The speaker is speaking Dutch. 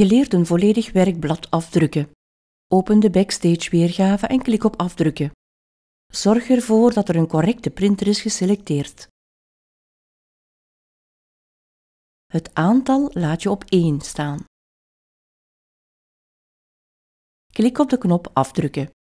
Je leert een volledig werkblad afdrukken. Open de backstage-weergave en klik op afdrukken. Zorg ervoor dat er een correcte printer is geselecteerd. Het aantal laat je op 1 staan. Klik op de knop afdrukken.